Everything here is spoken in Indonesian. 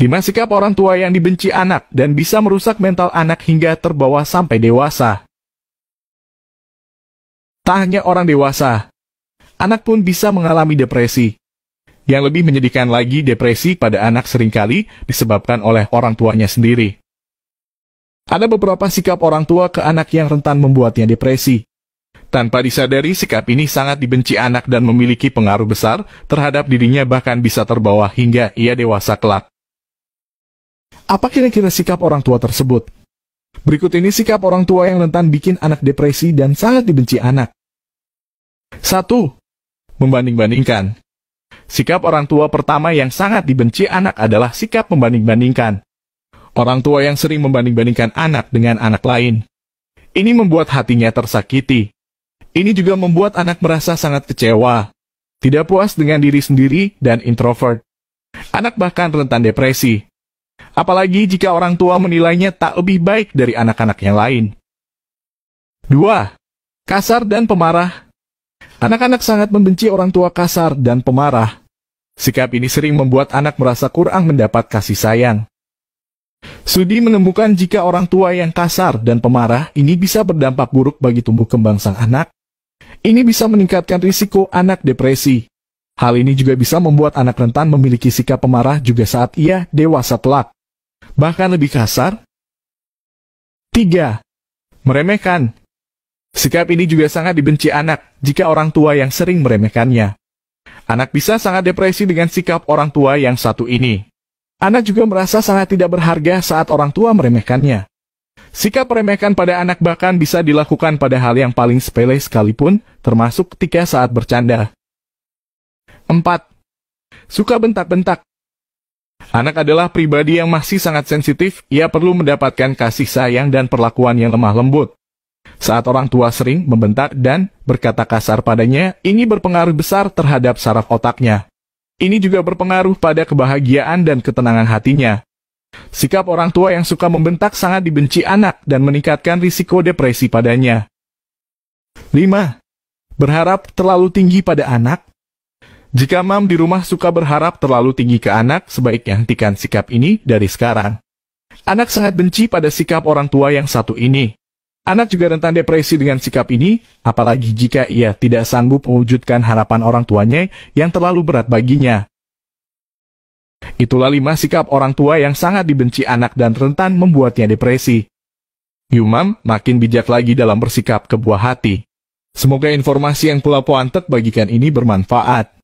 5. Sikap orang tua yang dibenci anak dan bisa merusak mental anak hingga terbawa sampai dewasa. Tak hanya orang dewasa, anak pun bisa mengalami depresi. Yang lebih menyedihkan lagi, depresi pada anak seringkali disebabkan oleh orang tuanya sendiri. Ada beberapa sikap orang tua ke anak yang rentan membuatnya depresi. Tanpa disadari, sikap ini sangat dibenci anak dan memiliki pengaruh besar terhadap dirinya bahkan bisa terbawa hingga ia dewasa kelak. Apa kira-kira sikap orang tua tersebut? Berikut ini sikap orang tua yang rentan bikin anak depresi dan sangat dibenci anak. 1. Membanding-bandingkan Sikap orang tua pertama yang sangat dibenci anak adalah sikap membanding-bandingkan. Orang tua yang sering membanding-bandingkan anak dengan anak lain. Ini membuat hatinya tersakiti. Ini juga membuat anak merasa sangat kecewa, tidak puas dengan diri sendiri, dan introvert. Anak bahkan rentan depresi. Apalagi jika orang tua menilainya tak lebih baik dari anak-anak yang lain. 2. Kasar dan pemarah Anak-anak sangat membenci orang tua kasar dan pemarah. Sikap ini sering membuat anak merasa kurang mendapat kasih sayang. Sudi menemukan jika orang tua yang kasar dan pemarah ini bisa berdampak buruk bagi tumbuh kembang sang anak. Ini bisa meningkatkan risiko anak depresi, Hal ini juga bisa membuat anak rentan memiliki sikap pemarah juga saat ia dewasa telak. Bahkan lebih kasar. 3. Meremehkan Sikap ini juga sangat dibenci anak jika orang tua yang sering meremehkannya. Anak bisa sangat depresi dengan sikap orang tua yang satu ini. Anak juga merasa sangat tidak berharga saat orang tua meremehkannya. Sikap meremehkan pada anak bahkan bisa dilakukan pada hal yang paling sepele sekalipun, termasuk ketika saat bercanda. 4. Suka bentak-bentak. Anak adalah pribadi yang masih sangat sensitif, ia perlu mendapatkan kasih sayang dan perlakuan yang lemah lembut. Saat orang tua sering membentak dan berkata kasar padanya, ini berpengaruh besar terhadap saraf otaknya. Ini juga berpengaruh pada kebahagiaan dan ketenangan hatinya. Sikap orang tua yang suka membentak sangat dibenci anak dan meningkatkan risiko depresi padanya. 5. Berharap terlalu tinggi pada anak jika mam di rumah suka berharap terlalu tinggi ke anak, sebaiknya hentikan sikap ini dari sekarang. Anak sangat benci pada sikap orang tua yang satu ini. Anak juga rentan depresi dengan sikap ini, apalagi jika ia tidak sanggup mewujudkan harapan orang tuanya yang terlalu berat baginya. Itulah lima sikap orang tua yang sangat dibenci anak dan rentan membuatnya depresi. Yumam makin bijak lagi dalam bersikap ke buah hati. Semoga informasi yang Pula puan bagikan ini bermanfaat.